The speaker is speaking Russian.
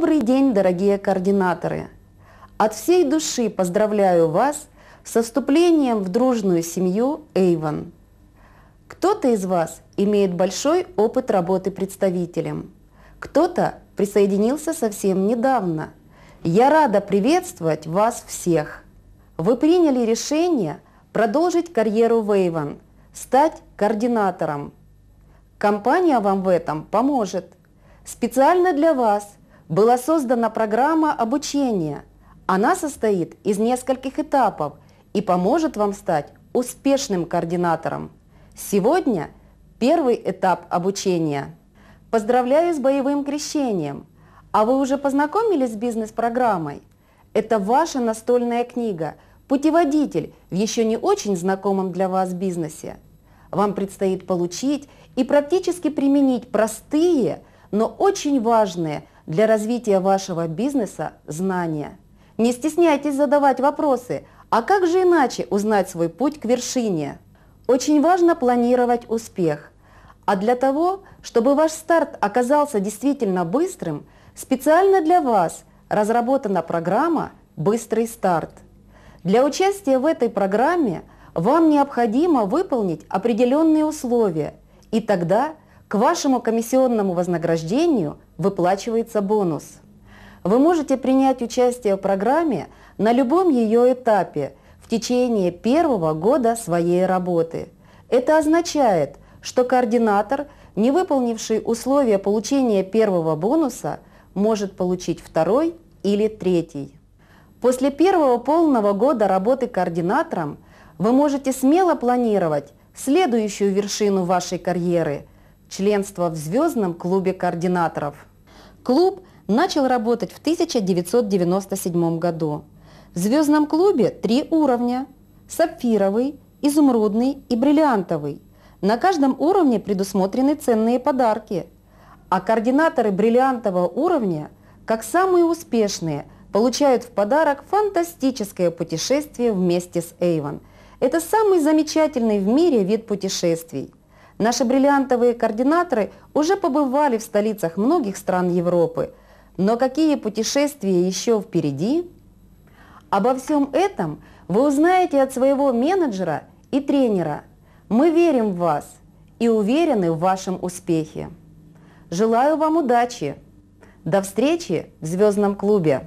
Добрый день, дорогие координаторы! От всей души поздравляю вас со вступлением в дружную семью Эйвен. Кто-то из вас имеет большой опыт работы представителем, кто-то присоединился совсем недавно. Я рада приветствовать вас всех! Вы приняли решение продолжить карьеру в Эйвен, стать координатором. Компания вам в этом поможет. Специально для вас – была создана программа обучения. Она состоит из нескольких этапов и поможет вам стать успешным координатором. Сегодня первый этап обучения. Поздравляю с боевым крещением! А вы уже познакомились с бизнес-программой? Это ваша настольная книга, путеводитель в еще не очень знакомом для вас бизнесе. Вам предстоит получить и практически применить простые, но очень важные – для развития вашего бизнеса – знания. Не стесняйтесь задавать вопросы, а как же иначе узнать свой путь к вершине? Очень важно планировать успех. А для того, чтобы ваш старт оказался действительно быстрым, специально для вас разработана программа «Быстрый старт». Для участия в этой программе вам необходимо выполнить определенные условия, и тогда – к вашему комиссионному вознаграждению выплачивается бонус. Вы можете принять участие в программе на любом ее этапе в течение первого года своей работы. Это означает, что координатор, не выполнивший условия получения первого бонуса, может получить второй или третий. После первого полного года работы координатором вы можете смело планировать следующую вершину вашей карьеры – членство в Звездном клубе координаторов. Клуб начал работать в 1997 году. В Звездном клубе три уровня – сапфировый, изумрудный и бриллиантовый. На каждом уровне предусмотрены ценные подарки, а координаторы бриллиантового уровня, как самые успешные, получают в подарок фантастическое путешествие вместе с Эйвон. Это самый замечательный в мире вид путешествий – Наши бриллиантовые координаторы уже побывали в столицах многих стран Европы, но какие путешествия еще впереди? Обо всем этом вы узнаете от своего менеджера и тренера. Мы верим в вас и уверены в вашем успехе. Желаю вам удачи! До встречи в Звездном клубе!